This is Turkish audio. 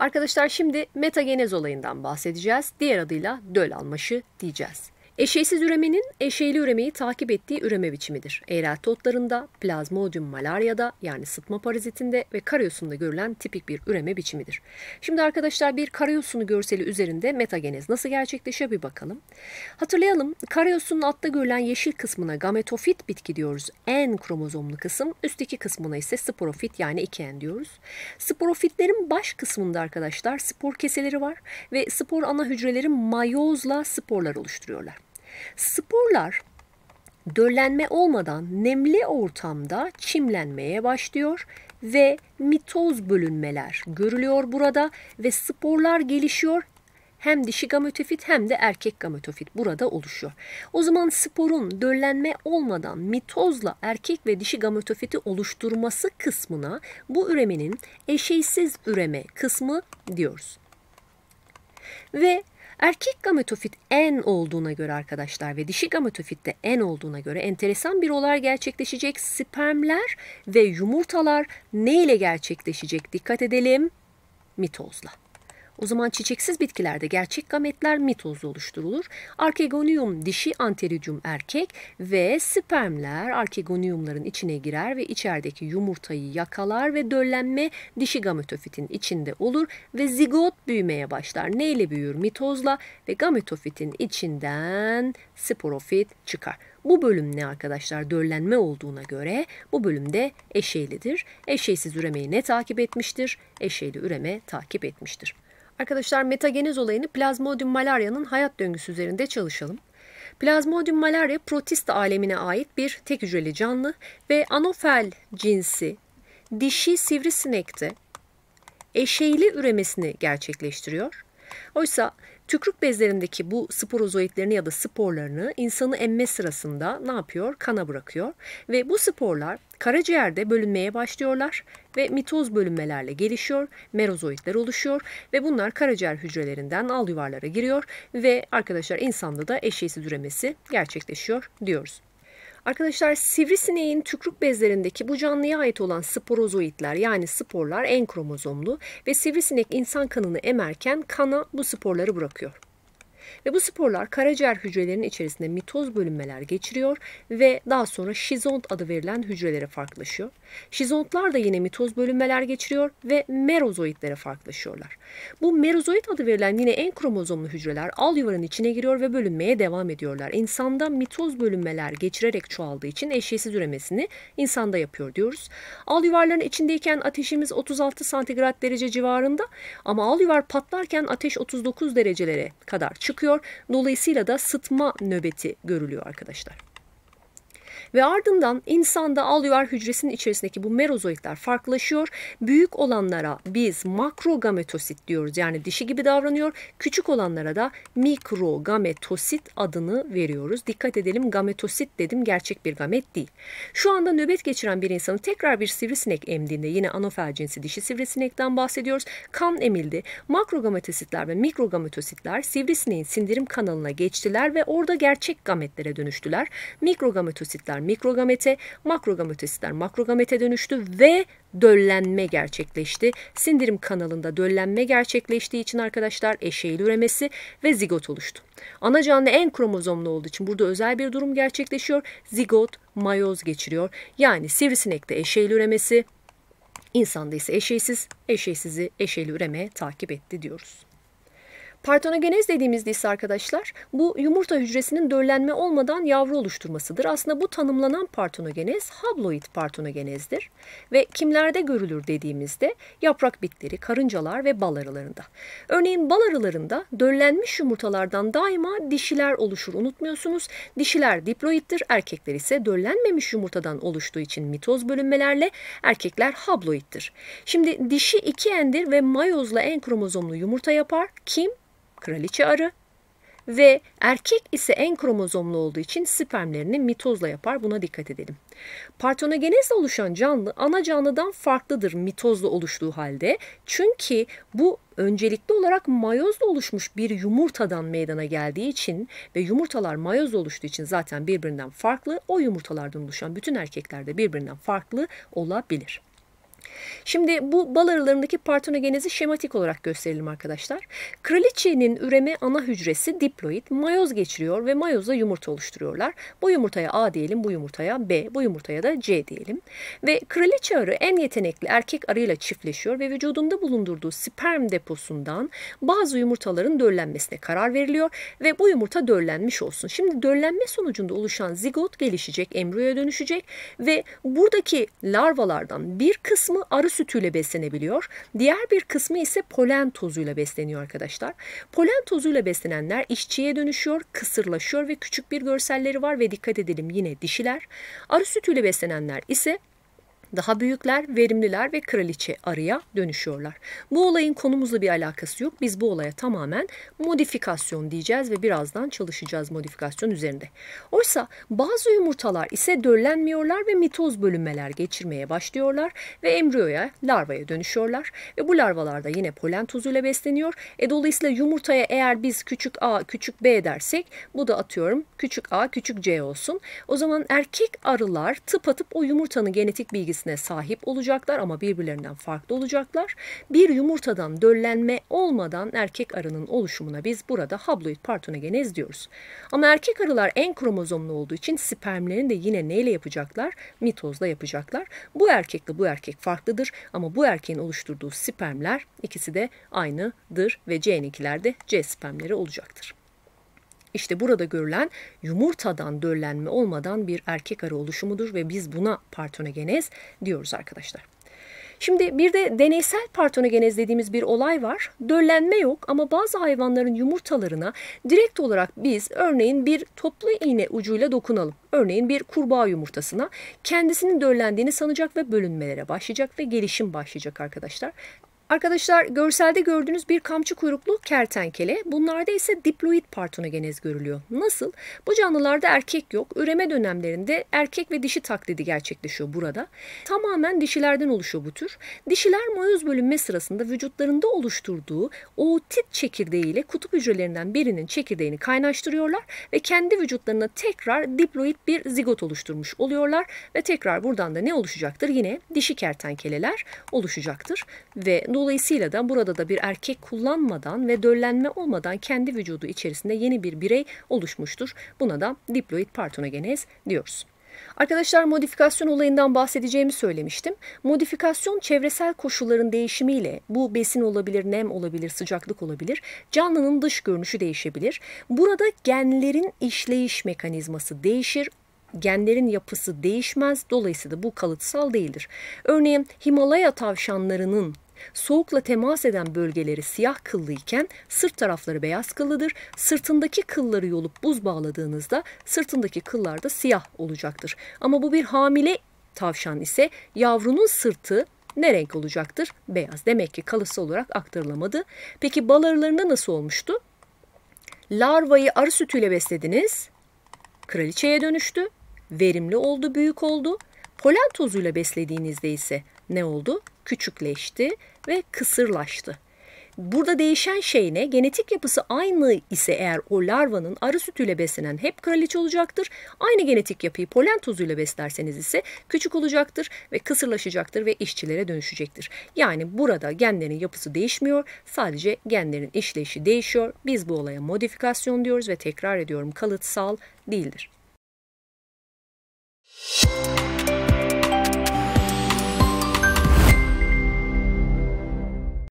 Arkadaşlar şimdi metagenez olayından bahsedeceğiz. Diğer adıyla döl almaşı diyeceğiz. Eşeysiz üremenin eşeyli üremeyi takip ettiği üreme biçimidir. Eğrelti otlarında, plazmodium malaryada yani sıtma parazitinde ve karyosunda görülen tipik bir üreme biçimidir. Şimdi arkadaşlar bir karyosunu görseli üzerinde metagenez nasıl gerçekleşiyor bir bakalım. Hatırlayalım karyosunun altta görülen yeşil kısmına gametofit bitki diyoruz. En kromozomlu kısım, üstteki kısmına ise sporofit yani 2N diyoruz. Sporofitlerin baş kısmında arkadaşlar spor keseleri var ve spor ana hücreleri mayozla sporlar oluşturuyorlar. Sporlar döllenme olmadan nemli ortamda çimlenmeye başlıyor ve mitoz bölünmeler görülüyor burada ve sporlar gelişiyor. Hem dişi gametofit hem de erkek gametofit burada oluşuyor. O zaman sporun döllenme olmadan mitozla erkek ve dişi gametofiti oluşturması kısmına bu üremenin eşeysiz üreme kısmı diyoruz. Ve Erkek gametofit en olduğuna göre arkadaşlar ve dişi gametofit de en olduğuna göre enteresan bir olay gerçekleşecek. Spermler ve yumurtalar ne ile gerçekleşecek? Dikkat edelim mitozla. O zaman çiçeksiz bitkilerde gerçek gametler mitozda oluşturulur. Arkegonium dişi, antericium erkek ve spermler arkegoniumların içine girer ve içerideki yumurtayı yakalar ve döllenme dişi gametofitin içinde olur ve zigot büyümeye başlar. Neyle büyür? Mitozla ve gametofitin içinden sporofit çıkar. Bu bölüm ne arkadaşlar? Döllenme olduğuna göre bu bölümde eşeylidir. Eşeysiz üremeyi ne takip etmiştir? Eşeyli üreme takip etmiştir. Arkadaşlar metagenez olayını plazmodium malaria'nın hayat döngüsü üzerinde çalışalım. Plazmodium malaria protist alemine ait bir tek hücreli canlı ve anofel cinsi dişi sivrisinekte eşeyli üremesini gerçekleştiriyor. Oysa tükürük bezlerindeki bu sporozoitlerini ya da sporlarını insanı emme sırasında ne yapıyor? Kana bırakıyor ve bu sporlar Karaciğerde bölünmeye başlıyorlar ve mitoz bölünmelerle gelişiyor, merozoitler oluşuyor ve bunlar karaciğer hücrelerinden al yuvarlara giriyor ve arkadaşlar insanda da eşeğisi düremesi gerçekleşiyor diyoruz. Arkadaşlar sivrisineğin tükrük bezlerindeki bu canlıya ait olan sporozoitler yani sporlar en kromozomlu ve sivrisinek insan kanını emerken kana bu sporları bırakıyor. Ve bu sporlar karaciğer hücrelerinin içerisinde mitoz bölünmeler geçiriyor ve daha sonra şizont adı verilen hücrelere farklılaşıyor. Şizontlar da yine mitoz bölünmeler geçiriyor ve merozoitlere farklılaşıyorlar. Bu merozoit adı verilen yine en kromozomlu hücreler al yuvarın içine giriyor ve bölünmeye devam ediyorlar. İnsanda mitoz bölünmeler geçirerek çoğaldığı için eşeğsiz üremesini insanda yapıyor diyoruz. Al yuvarların içindeyken ateşimiz 36 santigrat derece civarında ama al yuvar patlarken ateş 39 derecelere kadar çıkıyor çıkıyor. Dolayısıyla da sıtma nöbeti görülüyor arkadaşlar. Ve ardından insanda alüvar hücresinin içerisindeki bu merozoikler farklılaşıyor. Büyük olanlara biz makrogametosit diyoruz. Yani dişi gibi davranıyor. Küçük olanlara da mikrogametosit adını veriyoruz. Dikkat edelim gametosit dedim gerçek bir gamet değil. Şu anda nöbet geçiren bir insanın tekrar bir sivrisinek emdiğinde yine anofel cinsi dişi sivrisinekten bahsediyoruz. Kan emildi. Makrogametositler ve mikrogametositler sivrisineğin sindirim kanalına geçtiler ve orada gerçek gametlere dönüştüler. Mikrogametositler mikrogametler mikrogamete, makrogametesler makrogamete dönüştü ve döllenme gerçekleşti. Sindirim kanalında döllenme gerçekleştiği için arkadaşlar eşeğil üremesi ve zigot oluştu. Ana canlı en kromozomlu olduğu için burada özel bir durum gerçekleşiyor. Zigot mayoz geçiriyor. Yani sivrisinekte eşeğil üremesi, insanda ise eşeğsiz, eşeğsizi eşeğil üreme takip etti diyoruz. Partonogenez dediğimiz ise arkadaşlar bu yumurta hücresinin döllenme olmadan yavru oluşturmasıdır. Aslında bu tanımlanan partonogenez habloid partonogenezdir ve kimlerde görülür dediğimizde yaprak bitleri, karıncalar ve bal arılarında. Örneğin bal arılarında döllenmiş yumurtalardan daima dişiler oluşur unutmuyorsunuz. Dişiler diploittir, erkekler ise döllenmemiş yumurtadan oluştuğu için mitoz bölünmelerle erkekler habloittir. Şimdi dişi iki endir ve mayozla en kromozomlu yumurta yapar. Kim? kraliçe arı ve erkek ise en kromozomlu olduğu için spermlerini mitozla yapar. Buna dikkat edelim. Partenogenezle oluşan canlı ana canlıdan farklıdır mitozla oluştuğu halde. Çünkü bu öncelikli olarak mayozla oluşmuş bir yumurtadan meydana geldiği için ve yumurtalar mayoz oluştuğu için zaten birbirinden farklı. O yumurtalardan oluşan bütün erkekler de birbirinden farklı olabilir. Şimdi bu bal arılarındaki partenogenezi şematik olarak gösterelim arkadaşlar. Kraliçenin üreme ana hücresi diploid mayoz geçiriyor ve mayozla yumurta oluşturuyorlar. Bu yumurtaya A diyelim, bu yumurtaya B, bu yumurtaya da C diyelim. Ve kraliçe arı en yetenekli erkek arıyla çiftleşiyor ve vücudunda bulundurduğu sperm deposundan bazı yumurtaların döllenmesine karar veriliyor ve bu yumurta döllenmiş olsun. Şimdi döllenme sonucunda oluşan zigot gelişecek, embriyoya dönüşecek ve buradaki larvalardan bir kısmı kısmı arı sütüyle beslenebiliyor. Diğer bir kısmı ise polen tozuyla besleniyor arkadaşlar. Polen tozuyla beslenenler işçiye dönüşüyor, kısırlaşıyor ve küçük bir görselleri var ve dikkat edelim yine dişiler. Arı sütüyle beslenenler ise daha büyükler, verimliler ve kraliçe arıya dönüşüyorlar. Bu olayın konumuzla bir alakası yok. Biz bu olaya tamamen modifikasyon diyeceğiz ve birazdan çalışacağız modifikasyon üzerinde. Oysa bazı yumurtalar ise döllenmiyorlar ve mitoz bölünmeler geçirmeye başlıyorlar ve embriyoya, larvaya dönüşüyorlar. Ve bu larvalar da yine polen tozuyla besleniyor. E dolayısıyla yumurtaya eğer biz küçük a, küçük b dersek bu da atıyorum küçük a, küçük c olsun. O zaman erkek arılar tıpatıp o yumurtanın genetik bilgisi enerjisine sahip olacaklar ama birbirlerinden farklı olacaklar. Bir yumurtadan döllenme olmadan erkek arının oluşumuna biz burada haploid partonogenez diyoruz. Ama erkek arılar en kromozomlu olduğu için spermlerini de yine neyle yapacaklar? Mitozla yapacaklar. Bu erkekle bu erkek farklıdır ama bu erkeğin oluşturduğu spermler ikisi de aynıdır ve c de C spermleri olacaktır. İşte burada görülen yumurtadan döllenme olmadan bir erkek arı oluşumudur ve biz buna partenogenez diyoruz arkadaşlar. Şimdi bir de deneysel partenogenez dediğimiz bir olay var. Döllenme yok ama bazı hayvanların yumurtalarına direkt olarak biz örneğin bir toplu iğne ucuyla dokunalım. Örneğin bir kurbağa yumurtasına kendisinin döllendiğini sanacak ve bölünmelere başlayacak ve gelişim başlayacak arkadaşlar. Arkadaşlar görselde gördüğünüz bir kamçı kuyruklu kertenkele. Bunlarda ise diploid partonogenez görülüyor. Nasıl? Bu canlılarda erkek yok. Üreme dönemlerinde erkek ve dişi taklidi gerçekleşiyor burada. Tamamen dişilerden oluşuyor bu tür. Dişiler mayoz bölünme sırasında vücutlarında oluşturduğu ootit çekirdeği ile kutup hücrelerinden birinin çekirdeğini kaynaştırıyorlar ve kendi vücutlarına tekrar diploid bir zigot oluşturmuş oluyorlar ve tekrar buradan da ne oluşacaktır? Yine dişi kertenkeleler oluşacaktır ve Dolayısıyla da burada da bir erkek kullanmadan ve döllenme olmadan kendi vücudu içerisinde yeni bir birey oluşmuştur. Buna da diploid partonogenez diyoruz. Arkadaşlar modifikasyon olayından bahsedeceğimi söylemiştim. Modifikasyon çevresel koşulların değişimiyle bu besin olabilir, nem olabilir, sıcaklık olabilir. Canlının dış görünüşü değişebilir. Burada genlerin işleyiş mekanizması değişir genlerin yapısı değişmez dolayısıyla bu kalıtsal değildir. Örneğin Himalaya tavşanlarının soğukla temas eden bölgeleri siyah kıllıyken sırt tarafları beyaz kıllıdır. Sırtındaki kılları yolup buz bağladığınızda sırtındaki kıllar da siyah olacaktır. Ama bu bir hamile tavşan ise yavrunun sırtı ne renk olacaktır? Beyaz. Demek ki kalısı olarak aktarılamadı. Peki bal arılarında nasıl olmuştu? Larvayı arı sütüyle beslediniz. Kraliçeye dönüştü. Verimli oldu, büyük oldu. Polen tozuyla beslediğinizde ise ne oldu? Küçükleşti ve kısırlaştı. Burada değişen şey ne? Genetik yapısı aynı ise eğer o larvanın arı sütüyle beslenen hep kraliçe olacaktır. Aynı genetik yapıyı polen tozuyla beslerseniz ise küçük olacaktır ve kısırlaşacaktır ve işçilere dönüşecektir. Yani burada genlerin yapısı değişmiyor. Sadece genlerin işleyişi değişiyor. Biz bu olaya modifikasyon diyoruz ve tekrar ediyorum kalıtsal değildir. Müzik